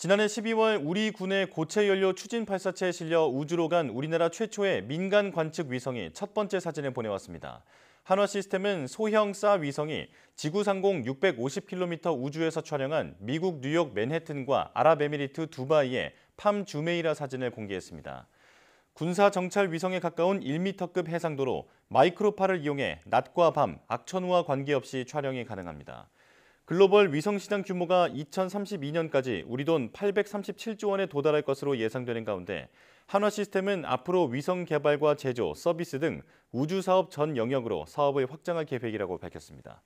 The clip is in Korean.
지난해 12월 우리 군의 고체 연료 추진 발사체에 실려 우주로 간 우리나라 최초의 민간 관측 위성이 첫 번째 사진을 보내왔습니다. 한화 시스템은 소형 싸 위성이 지구 상공 650km 우주에서 촬영한 미국 뉴욕 맨해튼과 아랍에미리트 두바이의 팜 주메이라 사진을 공개했습니다. 군사 정찰 위성에 가까운 1m급 해상도로 마이크로파를 이용해 낮과 밤, 악천후와 관계없이 촬영이 가능합니다. 글로벌 위성시장 규모가 2032년까지 우리 돈 837조 원에 도달할 것으로 예상되는 가운데 한화 시스템은 앞으로 위성 개발과 제조, 서비스 등 우주 사업 전 영역으로 사업을 확장할 계획이라고 밝혔습니다.